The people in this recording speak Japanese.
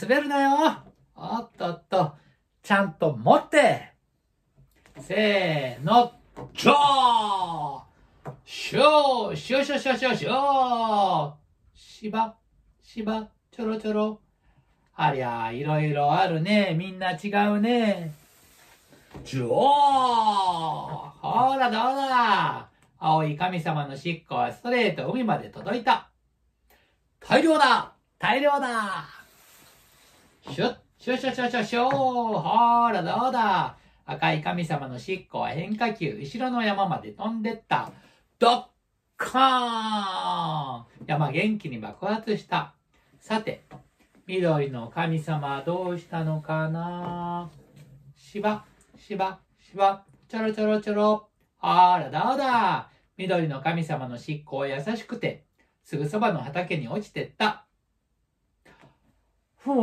滑るなよおっとっと、ちゃんと持ってせーの、ジョーシューシューシューシューシューシューしば、しば、ちょろちょろ。ありゃ、いろいろあるね。みんな違うね。ジョーほらどうだ青い神様のしっこはストレート海まで届いた。大量だ大量だシュッ、シュシュシュシュシュッほーら、どうだ赤い神様のしっこは変化球、後ろの山まで飛んでった。ドッカーン山元気に爆発した。さて、緑の神様はどうしたのかなしば、しば、しば、ちょろちょろちょろ。あらどうだ緑の神様のっこは優しくて、すぐそばの畑に落ちてった。ふー